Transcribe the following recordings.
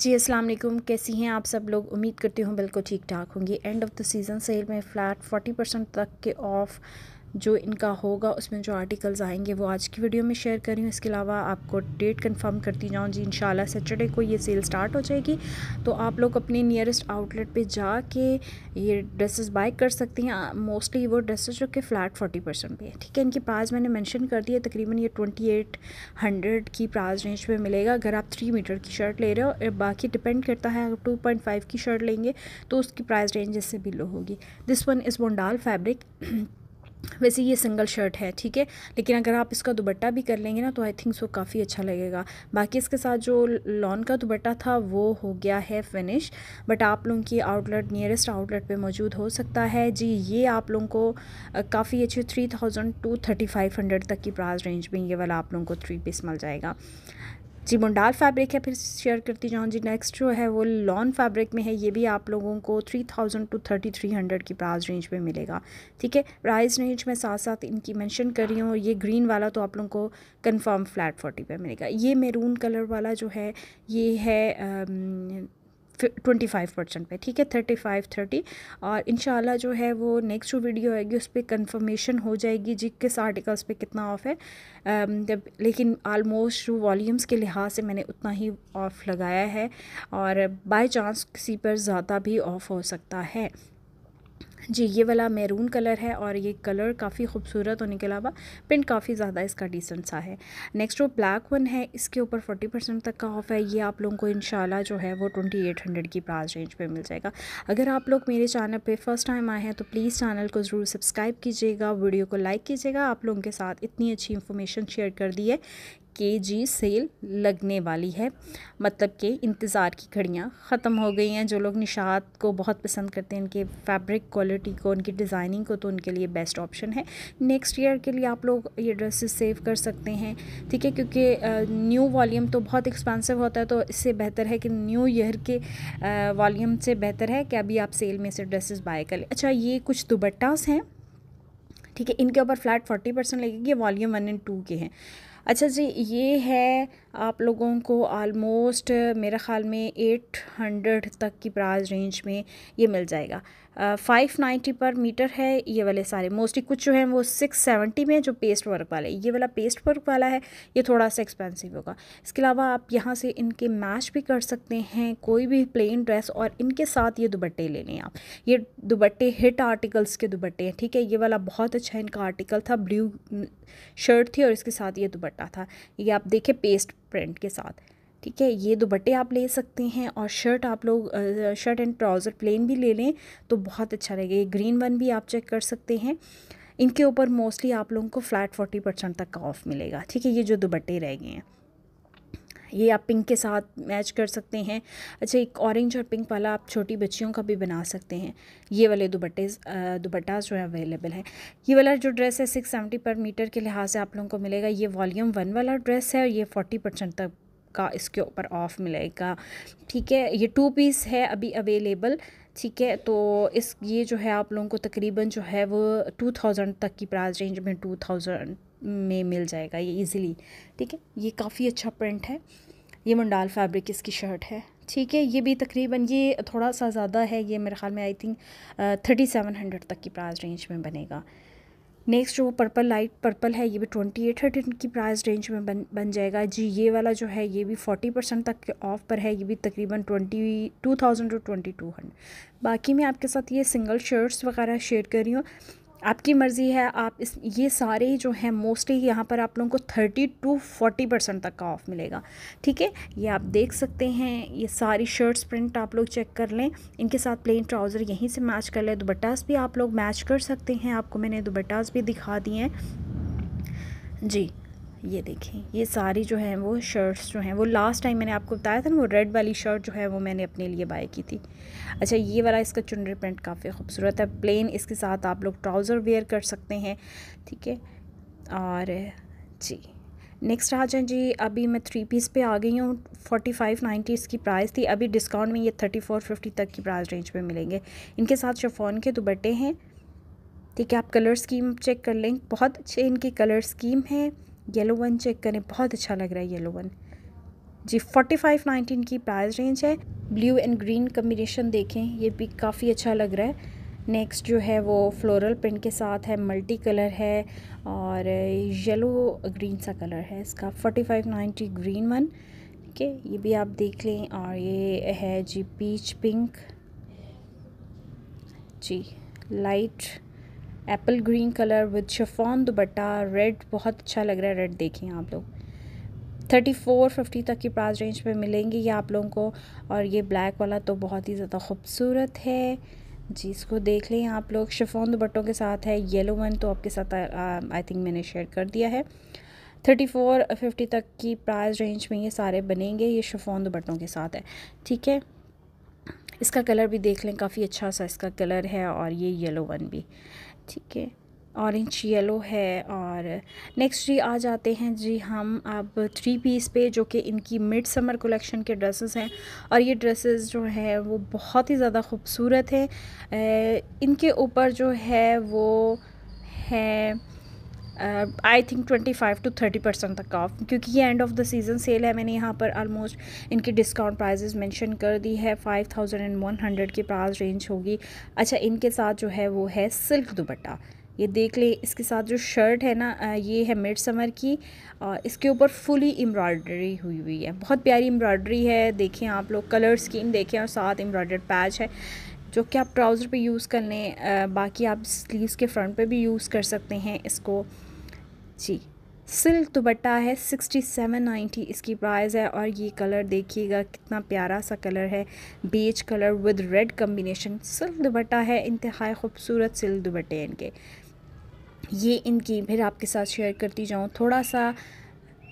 जी अस्सलाम वालेकुम कैसी हैं आप सब लोग उम्मीद करती हूँ बिल्कुल ठीक ठाक होंगी end of the season sale में फ़्लैट 40 परसेंट तक के ऑफ़ जो इनका होगा उसमें जो आर्टिकल्स आएंगे वो आज की वीडियो में शेयर कर रही हूँ इसके अलावा आपको डेट कंफर्म करती जाऊँ जी इन सैटरडे को ये सेल स्टार्ट हो जाएगी तो आप लोग अपने नियरेस्ट आउटलेट पे जा के ये ड्रेसेस बाय कर सकती हैं मोस्टली वो ड्रेसेस जो कि फ़्लैट फोर्टी परसेंट पे है ठीक है इनकी प्राइस मैंने मैंशन कर दी है तकरीबन ये ट्वेंटी एट हंड्रेड की प्राइस रेंज पर मिलेगा अगर आप थ्री मीटर की शर्ट ले रहे हो बाकी डिपेंड करता है अगर टू पॉइंट फाइव की शर्ट लेंगे तो उसकी प्राइस रेंज इससे भी लो होगी दिस वन इज़ बोंडाल फैब्रिक वैसे ये सिंगल शर्ट है ठीक है लेकिन अगर आप इसका दुबट्टा भी कर लेंगे ना तो आई थिंक सो काफ़ी अच्छा लगेगा बाकी इसके साथ जो लॉन का दुबट्टा था वो हो गया है फिनिश बट आप लोगों की आउटलेट नियरेस्ट आउटलेट पे मौजूद हो सकता है जी ये आप लोगों को काफ़ी अच्छे three thousand to thirty five hundred तक की प्राइस रेंज में ये वाला आप लोगों को थ्री पीस मिल जाएगा जी मुंडाल फैब्रिक है फिर शेयर करती जाऊँ जी नेक्स्ट जो है वो लॉन फैब्रिक में है ये भी आप लोगों को three thousand to thirty three hundred की प्राइस रेंज में मिलेगा ठीक है प्राइस रेंज में साथ साथ इनकी मेंशन कर रही हूँ ये ग्रीन वाला तो आप लोगों को कंफर्म फ्लैट फोर्टी पे मिलेगा ये मेरून कलर वाला जो है ये है ट्वेंटी फाइव परसेंट पर ठीक है थर्टी फाइव थर्टी और इन जो है वो नेक्स्ट जो वीडियो आएगी उस पर कन्फर्मेशन हो जाएगी जी किस आर्टिकल्स पे कितना ऑफ है जब लेकिन आलमोस्ट वॉल्यूम्स के लिहाज से मैंने उतना ही ऑफ लगाया है और बाय चांस किसी पर ज़्यादा भी ऑफ हो सकता है जी ये वाला मैरून कलर है और ये कलर काफ़ी खूबसूरत होने के अलावा प्रिंट काफ़ी ज़्यादा इसका डिसेंट सा है नेक्स्ट वो ब्लैक वन है इसके ऊपर 40 परसेंट तक का ऑफ है ये आप लोगों को इनशाला जो है वो 2800 की प्राइस रेंज पे मिल जाएगा अगर आप लोग मेरे चैनल पे फर्स्ट टाइम आए हैं तो प्लीज़ चैनल को ज़रूर सब्सक्राइब कीजिएगा वीडियो को लाइक कीजिएगा आप लोगों के साथ इतनी अच्छी इन्फॉर्मेशन शेयर कर दी है के जी सेल लगने वाली है मतलब कि इंतज़ार की घड़ियाँ ख़त्म हो गई हैं जो लोग निशात को बहुत पसंद करते हैं इनके फैब्रिक क्वालिटी को उनकी डिज़ाइनिंग को तो उनके लिए बेस्ट ऑप्शन है नेक्स्ट ईयर के लिए आप लोग ये ड्रेसेस सेव कर सकते हैं ठीक है क्योंकि न्यू वॉलीम तो बहुत एक्सपेंसिव होता है तो इससे बेहतर है कि न्यू ईयर के वॉलीम से बेहतर है कि अभी आप सेल में से ड्रेसेस बाय कर लें अच्छा ये कुछ दुबट्टास हैं ठीक है इनके ऊपर फ्लैट फोर्टी परसेंट लगेगी ये वॉल्यूम वन एंड टू के हैं अच्छा जी ये है आप लोगों को आलमोस्ट मेरे ख़्याल में एट हंड्रेड तक की प्राइस रेंज में ये मिल जाएगा फाइव नाइन्टी पर मीटर है ये वाले सारे मोस्टली कुछ जो है वो सिक्स सेवेंटी में जो पेस्ट वर्क वाले ये वाला पेस्ट वर्क वाला है ये थोड़ा सा एक्सपेंसिव होगा इसके अलावा आप यहाँ से इनके मैच भी कर सकते हैं कोई भी प्लेन ड्रेस और इनके साथ ये दुबट्टे ले लें आप ये दुबट्टे हिट आर्टिकल्स के दुबट्टे हैं ठीक है ये वाला बहुत अच्छा इनका आर्टिकल था ब्लू शर्ट थी और इसके साथ ये दुबट्टा था ये आप देखें पेस्ट प्रिंट के साथ ठीक है ये दुपट्टे आप ले सकते हैं और शर्ट आप लोग शर्ट एंड ट्राउज़र प्लेन भी ले लें तो बहुत अच्छा रहेगा ये ग्रीन वन भी आप चेक कर सकते हैं इनके ऊपर मोस्टली आप लोगों को फ्लैट फोर्टी परसेंट तक का ऑफ मिलेगा ठीक है ये जो दुपट्टे रह गए हैं ये आप पिंक के साथ मैच कर सकते हैं अच्छा एक ऑरेंज और पिंक वाला आप छोटी बच्चियों का भी बना सकते हैं ये वाले दुपट्टे दुपट्टा जो है अवेलेबल है ये वाला जो ड्रेस है सिक्स सेवेंटी पर मीटर के लिहाज से आप लोगों को मिलेगा ये वॉल्यूम वन वाला ड्रेस है और ये फोर्टी परसेंट तक आपका इसके ऊपर ऑफ़ मिलेगा ठीक है ये टू पीस है अभी अवेलेबल ठीक है तो इस ये जो है आप लोगों को तकरीबन जो है वो टू थाउजेंड तक की प्राइस रेंज में टू थाउजेंड में मिल जाएगा ये इजीली ठीक है ये काफ़ी अच्छा प्रिंट है ये मंडाल फैब्रिक इसकी शर्ट है ठीक है ये भी तकरीबन ये थोड़ा सा ज़्यादा है ये मेरे ख्याल में I think thirty seven hundred तक की प्राइस रेंज में बनेगा नेक्स्ट जो पर्पल लाइट पर्पल है ये भी ट्वेंटी एट हंड्रेड की प्राइस रेंज में बन बन जाएगा जी ये वाला जो है ये भी फोर्टी परसेंट तक के ऑफ पर है ये भी तकरीबन twenty two thousand to twenty two hundred बाकी मैं आपके साथ ये सिंगल शर्ट्स वगैरह शेयर कर रही हूँ आपकी मर्ज़ी है आप इस ये सारे जो हैं मोस्टली यहाँ पर आप लोगों को थर्टी टू फोर्टी परसेंट तक का ऑफ़ मिलेगा ठीक है ये आप देख सकते हैं ये सारी शर्ट्स प्रिंट आप लोग चेक कर लें इनके साथ प्लेन ट्राउज़र यहीं से मैच कर लें दुबट्टास भी आप लोग मैच कर सकते हैं आपको मैंने दुबट्टास भी दिखा दिए हैं जी ये देखें ये सारी जो है वो शर्ट्स जो हैं वो लास्ट टाइम मैंने आपको बताया था ना वो रेड वाली शर्ट जो है वो मैंने अपने लिए बाय की थी अच्छा ये वाला इसका चुनरी प्रिंट काफ़ी खूबसूरत है प्लेन इसके साथ आप लोग ट्राउज़र वेयर कर सकते हैं ठीक है और जी नेक्स्ट आ जाए जी अभी मैं थ्री पीस पे आ गई हूँ फोर्टी फाइव नाइन्टी इसकी प्राइस थी अभी डिस्काउंट में ये थर्टी फोर फिफ्टी तक की प्राइस रेंज पे मिलेंगे इनके साथ शफोन के दुपट्टे हैं ठीक है आप कलर स्कीम चेक कर लें बहुत अच्छे इनके कलर स्कीम हैं येलो वन चेक करें बहुत अच्छा लग रहा है येलो वन जी फोर्टी फाइव नाइनटीन की प्राइस रेंज है ब्लू एंड ग्रीन कम्बिनेशन देखें ये भी काफ़ी अच्छा लग रहा है नेक्स्ट जो है वो फ्लोरल प्रिंट के साथ है मल्टी कलर है और येलो ग्रीन सा कलर है इसका forty five ninety green one ठीक है ये भी आप देख लें और ये है जी पीच पिंक जी light apple green colour with chiffon dupatta red बहुत अच्छा लग रहा है रेड देखें आप लोग थर्टी फोर फिफ्टी तक की प्राइस रेंज में मिलेंगे ये आप लोगों को और ये ब्लैक वाला तो बहुत ही ज़्यादा खूबसूरत है जी इसको देख लें आप लोग शिफोन दुपट्टों के साथ है येलो वन तो आपके साथ आई uh, थिंक मैंने शेयर कर दिया है थर्टी फोर फिफ्टी तक की प्राइस रेंज में ये सारे बनेंगे ये शिफोन दुपट्टों के साथ है ठीक है इसका कलर भी देख लें काफ़ी अच्छा सा इसका कलर है और ये येलो वन भी ठीक है ऑरेंज येलो है और नेक्स्ट जी आ जाते हैं जी हम अब थ्री पीस पे जो कि इनकी मिड समर कलेक्शन के ड्रेसेस हैं और ये ड्रेसेस जो हैं वो बहुत ही ज़्यादा खूबसूरत हैं इनके ऊपर जो है वो है I think twenty five to thirty percent तक का ऑफ क्योंकि ये end of the season sale है मैंने यहाँ पर आलमोस्ट इनकी डिस्काउंट प्राइजेज मैंशन कर दी है five thousand and one hundred की प्राइस रेंज होगी अच्छा इनके साथ जो है वो है सिल्क दुपट्टा ये देख ले इसके साथ जो शर्ट है ना ये है मिड समर की इसके ऊपर फुली एम्ब्रॉयडरी हुई हुई है बहुत प्यारी एम्ब्रॉयडरी है देखें आप लोग कलर स्कीम देखें और साथ एम्ब्रॉयडर्ड पैच है जो कि आप ट्राउज़र पे यूज़ कर लें बाकी आप स्लीव्स के फ्रंट पे भी यूज़ कर सकते हैं इसको जी सिल्क दुबट्टा है सिक्सटी सेवन नाइन्टी इसकी प्राइस है और ये कलर देखिएगा कितना प्यारा सा कलर है beige colour with red combination silk dupatta है इंतहा खूबसूरत सिल्क दुबट्टे इनके ये इनकी फिर आपके साथ शेयर करती जाऊँ थोड़ा सा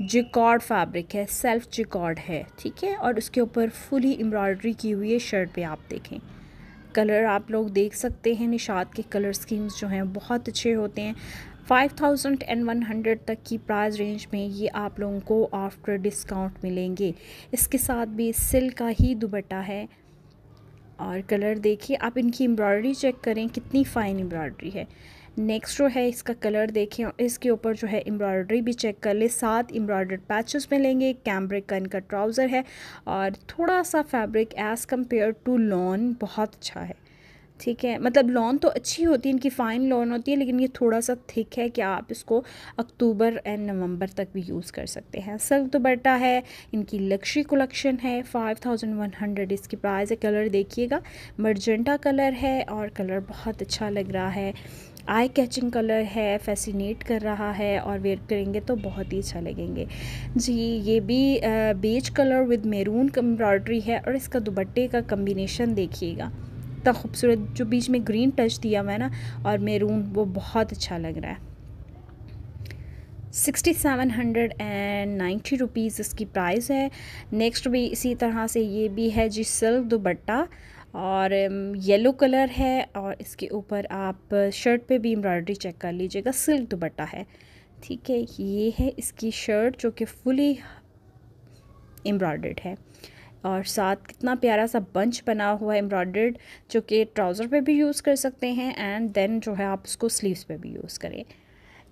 जिकॉर्ड फैब्रिक है सेल्फ जिकॉर्ड है ठीक है और उसके ऊपर फुली एम्ब्रॉयडरी की हुई है शर्ट पे आप देखें कलर आप लोग देख सकते हैं निशात के कलर स्कीम्स जो हैं बहुत अच्छे होते हैं 5100 तक की प्राइस रेंज में ये आप लोगों को आफ्टर डिस्काउंट मिलेंगे इसके साथ भी सिल्क का ही दुबट्टा है और कलर देखिए आप इनकी एम्ब्रॉयडरी चेक करें कितनी फ़ाइन एम्ब्रॉयडरी है नेक्स्ट जो है इसका कलर देखें और इसके ऊपर जो है एम्ब्रॉयडरी भी चेक कर ले सात एम्ब्रॉयडर्ड पैचेस मिलेंगे कैम्ब्रिक का इनका ट्राउज़र है और थोड़ा सा fabric as compare to lawn बहुत अच्छा है ठीक है मतलब लॉन तो अच्छी होती है इनकी फ़ाइन लॉन होती है लेकिन ये थोड़ा सा थिक है कि आप इसको अक्टूबर एंड नवंबर तक भी यूज़ कर सकते हैं तो दुबट्टा है इनकी लक्ष्य कलेक्शन है फाइव थाउजेंड वन हंड्रेड इसकी प्राइस है कलर देखिएगा मर्जेंटा कलर है और कलर बहुत अच्छा लग रहा है आई कैचिंग कलर है फैसिनेट कर रहा है और वेयर करेंगे तो बहुत ही अच्छा लगेंगे जी ये भी beige colour with maroon embroidery है और इसका दुबट्टे का कम्बिनेशन देखिएगा इतना खूबसूरत जो बीच में ग्रीन टच दिया हुआ है ना और मेरून वो बहुत अच्छा लग रहा है sixty seven hundred and ninety rupees इसकी प्राइस है नेक्स्ट भी इसी तरह से ये भी है जी सिल्क दुपट्टा और येलो um, कलर है और इसके ऊपर आप शर्ट पे भी एम्ब्रॉयडरी चेक कर लीजिएगा सिल्क दुपट्टा है ठीक है ये है इसकी शर्ट जो कि फुली एम्ब्रॉयडर्ड है और साथ कितना प्यारा सा बंच बना हुआ है एम्ब्रॉयडर्ड जो कि ट्राउज़र पे भी यूज़ कर सकते हैं एंड देन जो है आप उसको स्लीव्स पे भी यूज़ करें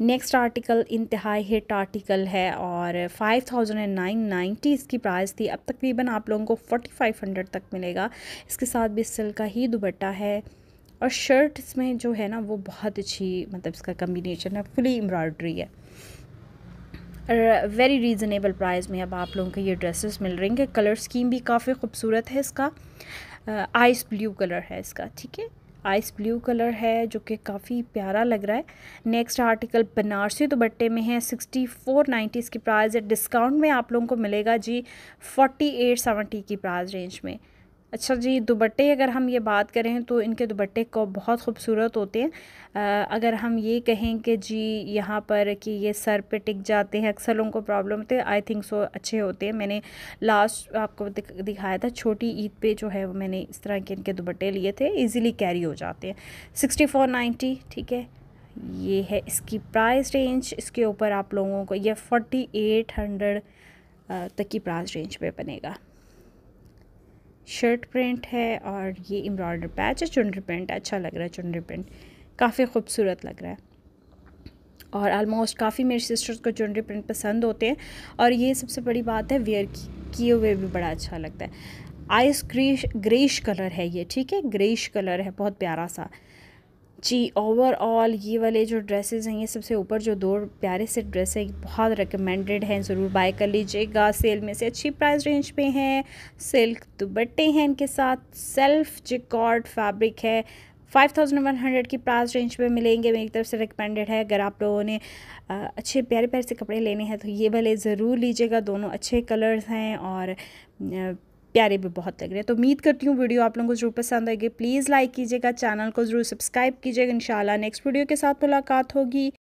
नेक्स्ट आर्टिकल इंतहाई हिट आर्टिकल है और five thousand and nine ninety इसकी प्राइस थी अब तकरीबन आप लोगों को फोर्टी फाइव हंड्रेड तक मिलेगा इसके साथ भी सिल्क का ही दुपट्टा है और शर्ट इसमें जो है ना वो बहुत अच्छी मतलब इसका कम्बिनेशन है फुली एम्ब्रॉयड्री है वेरी रीज़नेबल प्राइस में अब आप लोगों को ये ड्रेसेस मिल रही हैं कलर स्कीम भी काफ़ी खूबसूरत है इसका आइस ब्लू कलर है इसका ठीक है आइस ब्लू कलर है जो कि काफ़ी प्यारा लग रहा है नेक्स्ट आर्टिकल बनारसी दुपट्टे में है सिक्सटी फोर नाइन्टी इसकी प्राइस है डिस्काउंट में आप लोगों को मिलेगा जी फोर्टी एट सेवेंटी की प्राइस रेंज में अच्छा जी दुबट्टे अगर हम ये बात करें तो इनके दुबट्टे को बहुत खूबसूरत होते हैं अगर हम ये कहें कि जी यहाँ पर कि ये सर पे टिक जाते हैं अक्सर लोगों को प्रॉब्लम होते हैं आई थिंक सो अच्छे होते हैं मैंने लास्ट आपको दिखाया था छोटी ईद पे जो है वो मैंने इस तरह के इनके दुबट्टे लिए थे ईजिली कैरी हो जाते हैं सिक्सटी फोर नाइन्टी ठीक है ये है इसकी प्राइस रेंज इसके ऊपर आप लोगों को यह फोर्टी एट हंड्रेड तक की प्राइस रेंज पर बनेगा शर्ट प्रिंट है और ये एम्ब्रॉयडर पैच है चुनरी प्रिंट अच्छा लग रहा है चुनरी प्रिंट काफ़ी खूबसूरत लग रहा है और आलमोस्ट काफ़ी मेरी सिस्टर्स को चुनरी प्रिंट पसंद होते हैं और ये सबसे बड़ी बात है वेयर किए हुए भी बड़ा अच्छा लगता है आइस ग्रेश ग्रेश कलर है ये ठीक है ग्रेश कलर है बहुत प्यारा सा जी ओवरऑल ये वाले जो ड्रेसेस हैं ये सबसे ऊपर जो दो प्यारे से ड्रेस हैं बहुत रिकमेंडेड हैं ज़रूर बाय कर लीजिएगा सेल में से अच्छी प्राइस रेंज पे हैं सिल्क दुबट्टे हैं इनके साथ सेल्फ जिकॉर्ड फैब्रिक है फाइव थाउजेंड वन हंड्रेड की प्राइस रेंज पे मिलेंगे मेरी तरफ से रिकमेंडेड है अगर आप लोगों ने अच्छे प्यारे प्यारे से कपड़े लेने हैं तो ये वाले ज़रूर लीजिएगा दोनों अच्छे कलर्स हैं और प्यारे भी बहुत लग रहे हैं तो उम्मीद करती हूँ वीडियो आप लोगों को जरूर पसंद आएगी प्लीज़ लाइक कीजिएगा चैनल को ज़रूर सब्सक्राइब कीजिएगा इंशाल्लाह नेक्स्ट वीडियो के साथ मुलाकात होगी